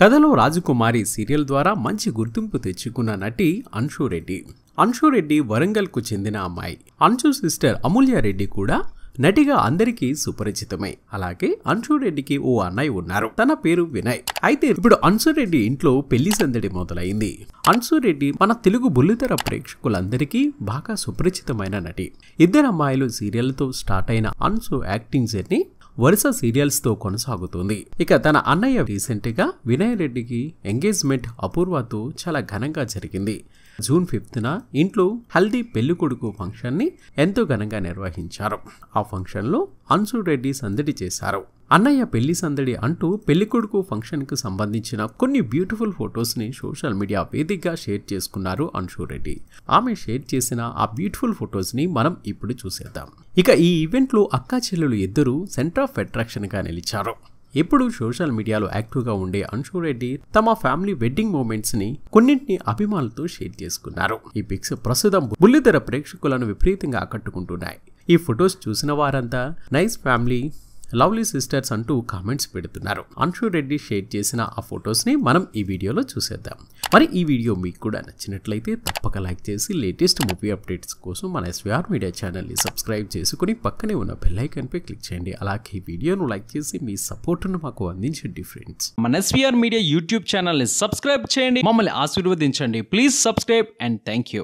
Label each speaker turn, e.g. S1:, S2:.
S1: కథలో రాజకుమారి సీరియల్ ద్వారా మంచి గుర్తింపు తెచ్చుకున్న నటి అంశురెడ్డి అంశురెడ్డి వరంగల్కు చెందిన అమ్మాయి అన్షు సిస్టర్ అమూల్యారెడ్డి కూడా నటిగా అందరికీ సుపరిచితమై అలాగే రెడ్డికి ఓ అన్నయ్య ఉన్నారు తన పేరు వినయ్ అయితే ఇప్పుడు రెడ్డి ఇంట్లో పెళ్లి సందడి మొదలైంది రెడ్డి మన తెలుగు బుల్లితెర ప్రేక్షకులందరికీ బాగా సుపరిచితమైన నటి ఇద్దరు అమ్మాయిలు సీరియల్తో స్టార్ట్ అయిన అన్సు యాక్టింగ్ జర్నీ వరుస సీరియల్స్తో కొనసాగుతోంది ఇక తన అన్నయ్య రీసెంట్గా వినయ్ రెడ్డికి ఎంగేజ్మెంట్ అపూర్వతో చాలా ఘనంగా జరిగింది జూన్ ఫిఫ్త్న ఇంట్లో హల్దీ పెళ్లి కొడుకు ఫంక్షన్ని ఎంతో ఘనంగా నిర్వహించారు ఆ ఫంక్షన్లో అన్సురెడ్డి సందడి చేశారు అన్నయ్య పెళ్లి సందడి అంటూ పెళ్లికొడుకు ఫంక్షన్కు సంబంధించిన కొన్ని బ్యూటిఫుల్ ఫొటోస్ని సోషల్ మీడియా వేదికగా షేర్ చేసుకున్నారు రెడ్డి ఆమె షేర్ చేసిన ఆ బ్యూటిఫుల్ ఫొటోస్ని మనం ఇప్పుడు చూసేద్దాం ఇక ఈ ఈవెంట్లో అక్కా చెల్లెలు ఇద్దరు సెంటర్ ఆఫ్ అట్రాక్షన్గా నిలిచారు ఎప్పుడు సోషల్ మీడియాలో యాక్టివ్గా ఉండే రెడ్డి తమ ఫ్యామిలీ వెడ్డింగ్ మూమెంట్స్ ని కొన్నింటిని అభిమానులతో షేర్ చేసుకున్నారు ఈ పిక్స్ ప్రస్తుతం బుల్లిదర ప్రేక్షకులను విపరీతంగా ఆకట్టుకుంటున్నాయి ఈ ఫొటోస్ చూసిన వారంతా నైస్ ఫ్యామిలీ లవ్లీ సిస్టర్స్ అంటూ కామెంట్స్ పెడుతున్నారు అంశు రెడ్డి షేర్ చేసిన ఆ ఫొటోస్ని మనం ఈ వీడియోలో చూసేద్దాం మరి ఈ వీడియో మీకు కూడా నచ్చినట్లయితే తప్పక లైక్ చేసి లేటెస్ట్ మూవీ అప్డేట్స్ కోసం మన ఎస్విఆర్ మీడియా ఛానల్ని సబ్స్క్రైబ్ చేసుకుని పక్కనే ఉన్న బెల్లైకన్పై క్లిక్ చేయండి అలాగే ఈ వీడియోను లైక్ చేసి మీ సపోర్ట్ను మాకు అందించండి ఫ్రెండ్స్ మన ఎస్విఆర్ మీడియా యూట్యూబ్ ఛానల్ని సబ్స్క్రైబ్ చేయండి మమ్మల్ని ఆశీర్వదించండి please subscribe and thank you